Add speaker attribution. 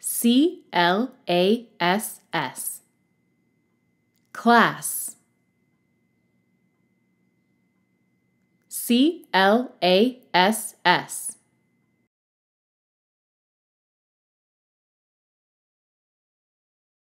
Speaker 1: C L A S S. Class. C L A S S.